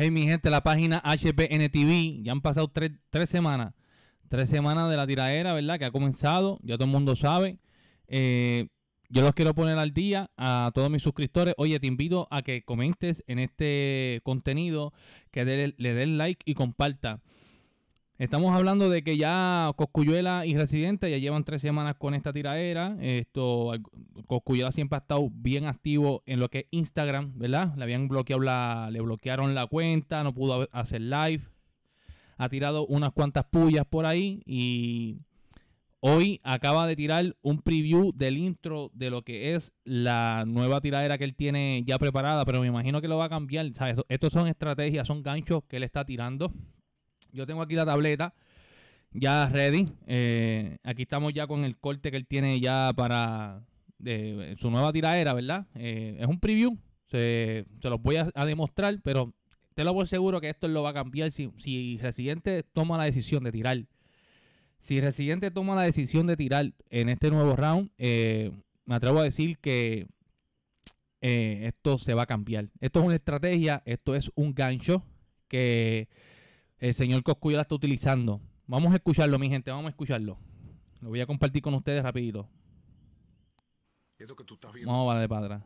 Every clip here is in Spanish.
Hey, mi gente, la página HPNtv Ya han pasado tres, semanas. Tres semanas de la tiradera, ¿verdad? Que ha comenzado. Ya todo el mundo sabe. Eh, yo los quiero poner al día a todos mis suscriptores. Oye, te invito a que comentes en este contenido, que le des like y comparta. Estamos hablando de que ya Coscuyuela y Residente ya llevan tres semanas con esta tiradera. Esto, Coscuyuela siempre ha estado bien activo en lo que es Instagram, ¿verdad? Le habían bloqueado la, le bloquearon la cuenta, no pudo hacer live. Ha tirado unas cuantas pullas por ahí y hoy acaba de tirar un preview del intro de lo que es la nueva tiradera que él tiene ya preparada, pero me imagino que lo va a cambiar. estos son estrategias, son ganchos que él está tirando yo tengo aquí la tableta ya ready. Eh, aquí estamos ya con el corte que él tiene ya para eh, su nueva tiradera, ¿verdad? Eh, es un preview. Se, los voy a, demostrar, pero te lo seguro que esto lo va a cambiar si, Residente toma la decisión de tirar. Si Residente toma la decisión de tirar en este nuevo round, me atrevo a decir que esto se va a cambiar. Esto es una estrategia, esto es un gancho que el señor Coscuyo la está utilizando. Vamos a escucharlo, mi gente, vamos a escucharlo. Lo voy a compartir con ustedes rapidito. Es que tú estás viendo. Vamos, vale, padre.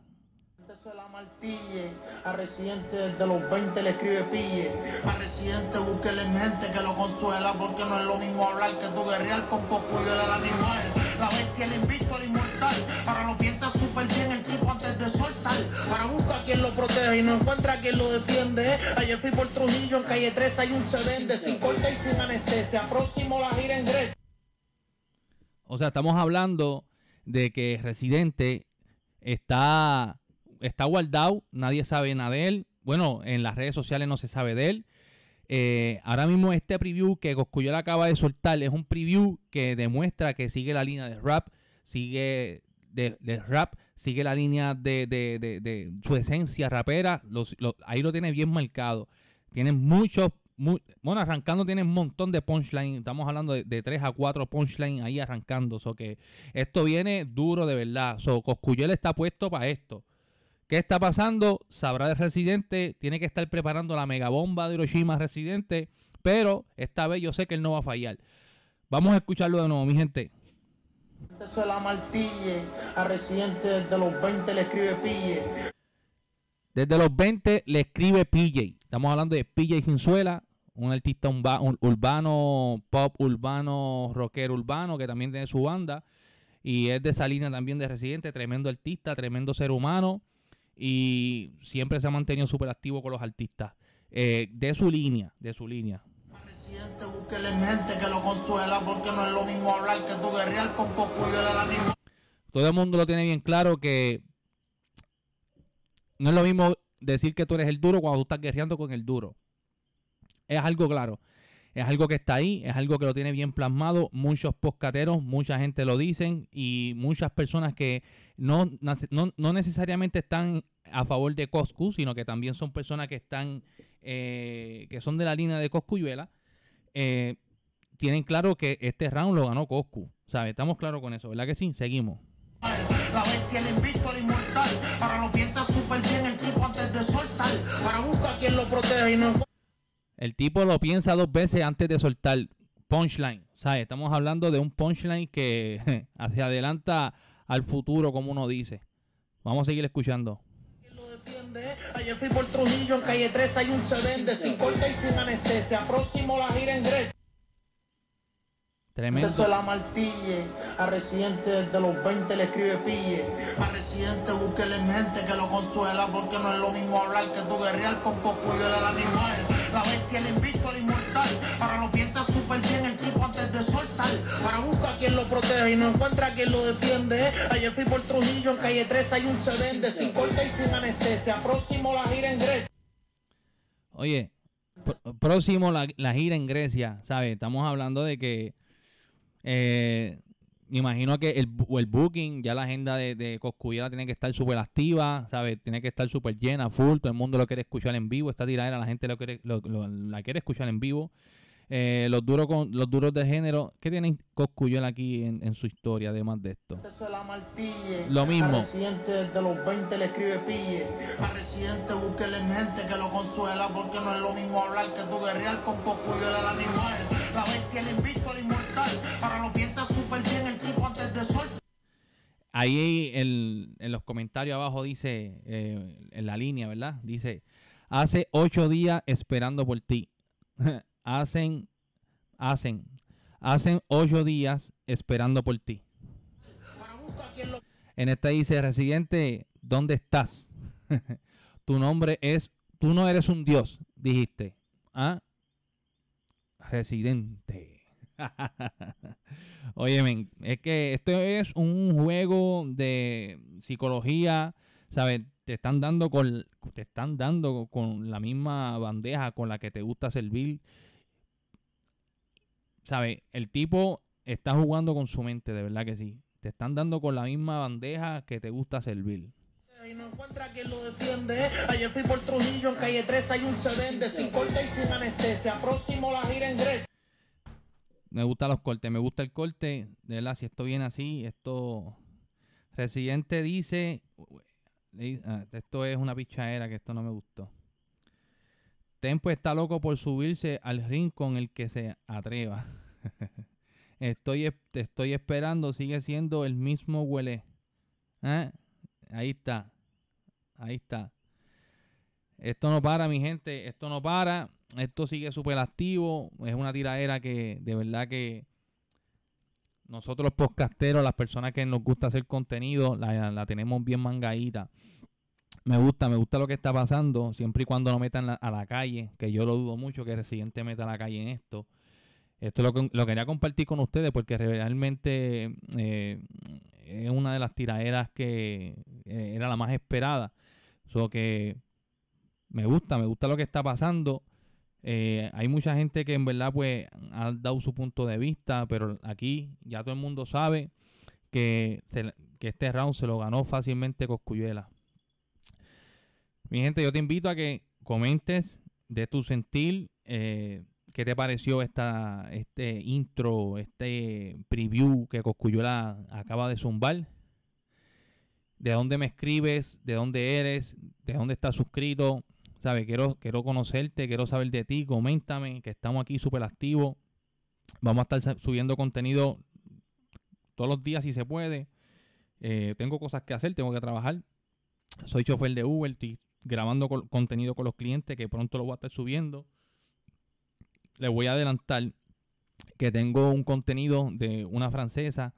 Se la martille, a residente de los 20 le escribe pille, a residentes búsquenle gente que lo consuela, porque no es lo mismo hablar que tu guerrear con Coscuyo era el animal, la vez que el invicto era inmortal, ahora lo piensa súper bien el tipo para busca a quien lo protege y no encuentra a quien lo defiende. Ayer fui por Trujillo, en calle 3 hay un se vende, sin y sin anestesia. Próximo la gira en Grecia. O sea, estamos hablando de que Residente está, está guardado, nadie sabe nada de él. Bueno, en las redes sociales no se sabe de él. Eh, ahora mismo este preview que Coscuyola acaba de soltar es un preview que demuestra que sigue la línea de rap, sigue de, rap, sigue la línea de, su esencia rapera, ahí lo tiene bien marcado. Tiene muchos, bueno, arrancando tiene un montón de punchline, estamos hablando de, 3 a 4 punchline ahí arrancando, que esto viene duro de verdad, so Coscuyel está puesto para esto. ¿Qué está pasando? Sabrá de Residente, tiene que estar preparando la megabomba de Hiroshima Residente, pero esta vez yo sé que él no va a fallar. Vamos a escucharlo de nuevo, mi gente residente desde los 20 le escribe pille. Desde los 20 le escribe PJ. Estamos hablando de PJ Cinzuela, un artista urbano, pop urbano, rockero urbano, que también tiene su banda. Y es de esa línea también de residente, tremendo artista, tremendo ser humano. Y siempre se ha mantenido súper activo con los artistas. Eh, de su línea, de su línea que que lo consuela porque no es lo mismo hablar que tú guerrear con Todo el mundo lo tiene bien claro que no es lo mismo decir que tú eres el duro cuando tú estás guerreando con el duro. Es algo claro. Es algo que está ahí, es algo que lo tiene bien plasmado. Muchos poscateros, mucha gente lo dicen y muchas personas que no, no, necesariamente están a favor de Coscu, sino que también son personas que están eh, que son de la línea de Coscuyuela eh, tienen claro que este round lo ganó Coscu. sabes Estamos claros con eso, ¿verdad que sí? Seguimos. el tipo lo piensa dos veces antes de soltar. Punchline. ¿Sabes? Estamos hablando de un punchline que se adelanta al futuro, como uno dice. Vamos a seguir escuchando. Ayer fui por Trujillo, en calle 3 hay un se vende sin corte y sin anestesia. Próximo la gira en Tremendo. la martille, a residente de los 20 le escribe pille. A residente búsquele gente que lo consuela, porque no es lo mismo hablar que tu guerrear con Cocuyo el animal. La bestia, el invicto, el inmortal. Ahora lo piensa súper bien, el para buscar a quien lo protege y no encuentra a quien lo defiende. Ayer fui por Trujillo, en calle 3 hay un se vende, sin corte y sin anestesia. Próximo la gira en Grecia. Oye, próximo la, gira en Grecia, ¿sabes? Estamos hablando de que. Eh, me imagino que el, booking, ya la agenda de, de tiene que estar súper activa, ¿sabes? Tiene que estar súper llena, full, todo el mundo lo quiere escuchar en vivo, esta tiradera la gente lo quiere, la quiere escuchar en vivo. Eh, los, duros con, los duros de género, ¿qué tiene Coscuyuela aquí en, en, su historia además de esto? Lo mismo. A residente desde los 20 le escribe pille. A residente búsquele gente que lo consuela porque no es lo mismo hablar que tu guerrear con Coscuyuela el animal. La bestia, el invicto, el inmortal. Ahora lo piensa súper bien el tipo antes de sol. Ahí el, en los comentarios abajo dice, eh, en la línea, ¿verdad? Dice, hace ocho días esperando por ti. hacen, hacen, hacen ocho días esperando por ti. En esta dice, residente, ¿dónde estás? tu nombre es, tú no eres un dios, dijiste. ¿Ah? Residente. Óyeme, es que esto es un juego de psicología, ¿sabes? Te están dando con te están dando con la misma bandeja con la que te gusta servir ¿sabes? El tipo está jugando con su mente, de verdad que sí. Te están dando con la misma bandeja que te gusta servir. anestesia. Próximo la Me gustan los cortes, me gusta el corte. De verdad, si esto viene así, esto. Residente dice. Ah, esto es una pichadera que esto no me gustó. Tempo está loco por subirse al ring con el que se atreva. estoy, te estoy esperando, sigue siendo el mismo huele. ¿Eh? Ahí está. Ahí está. Esto no para, mi gente. Esto no para. Esto sigue súper activo. Es una tiradera que de verdad que nosotros los podcasteros, las personas que nos gusta hacer contenido, la, la tenemos bien mangadita. Me gusta, me gusta lo que está pasando, siempre y cuando no metan a la calle, que yo lo dudo mucho que el Residente meta a la calle en esto. Esto lo, lo quería compartir con ustedes porque realmente eh, es una de las tiraderas que eh, era la más esperada. que me gusta, me gusta lo que está pasando. Eh, hay mucha gente que en verdad pues ha dado su punto de vista, pero aquí ya todo el mundo sabe que, que este round se lo ganó fácilmente Coscuyuela. Mi gente, yo te invito a que comentes de tu sentir. Eh, ¿Qué te pareció esta, este intro, este preview que Coscuyola acaba de zumbar? ¿De dónde me escribes? ¿De dónde eres? ¿De dónde estás suscrito? sabe, Quiero, quiero conocerte, quiero saber de ti. Coméntame que estamos aquí súper activos. Vamos a estar subiendo contenido todos los días si se puede. Eh, tengo cosas que hacer, tengo que trabajar. Soy chofer de Uber, grabando contenido con los clientes que pronto lo voy a estar subiendo. Les voy a adelantar que tengo un contenido de una francesa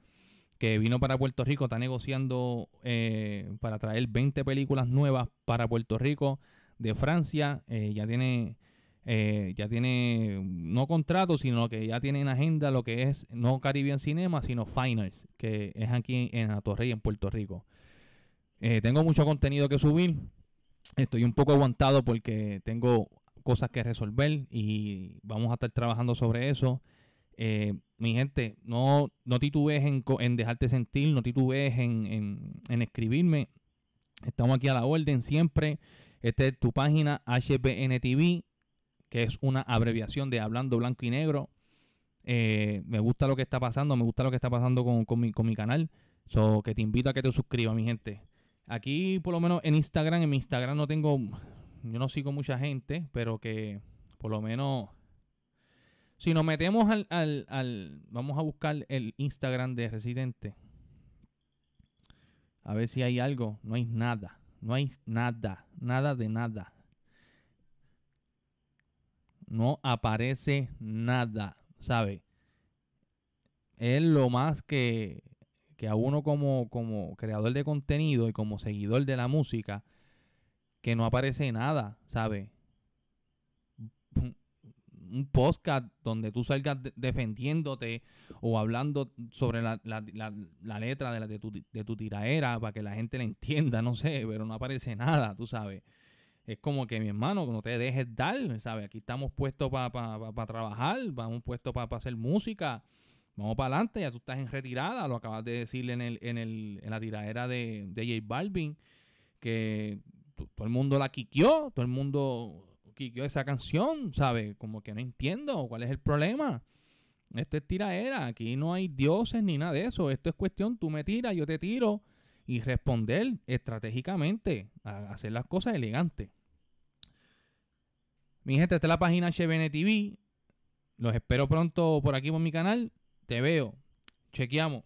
que vino para Puerto Rico, está negociando eh, para traer 20 películas nuevas para Puerto Rico de Francia. Eh, ya tiene, eh, ya tiene no contrato, sino que ya tiene en agenda lo que es no Caribbean Cinema, sino Finals, que es aquí en, en Atorrey, en Puerto Rico. tengo mucho contenido que subir. Estoy un poco aguantado porque tengo cosas que resolver y vamos a estar trabajando sobre eso. Eh, mi gente, no, no titubees en, en dejarte sentir, no titubees en, en, en escribirme. Estamos aquí a la orden siempre. Esta es tu página HBN TV, que es una abreviación de Hablando Blanco y Negro. Eh, me gusta lo que está pasando, me gusta lo que está pasando con, con, mi, con mi, canal. So, que te invito a que te suscribas, mi gente. Aquí, por lo menos en Instagram, en mi Instagram no tengo, yo no sigo mucha gente, pero que por lo menos, si nos metemos al, al vamos a buscar el Instagram de Residente. A ver si hay algo. No hay nada. No hay nada. Nada de nada. No aparece nada, ¿sabe? Es lo más que que a uno como, como creador de contenido y como seguidor de la música, que no aparece nada, ¿sabes? un podcast donde tú salgas defendiéndote o hablando sobre la, letra de, tu, de, tu, tiraera para que la gente la entienda, no sé, pero no aparece nada, tú sabes. Es como que mi hermano, no te dejes dar, ¿sabes? Aquí estamos puestos para para trabajar, vamos puestos para hacer música vamos para adelante, ya tú estás en retirada, lo acabas de decirle en, la tiradera de, J Balvin, que todo el mundo la quiqueó, todo el mundo quiqueó esa canción, ¿sabes? Como que no entiendo cuál es el problema. Esto es tiraera, aquí no hay dioses ni nada de eso, esto es cuestión, tú me tiras, yo te tiro, y responder estratégicamente, a hacer las cosas elegantes. Mi gente, esta es la página HBN TV. Los espero pronto por aquí por mi canal. Te veo. Chequeamos.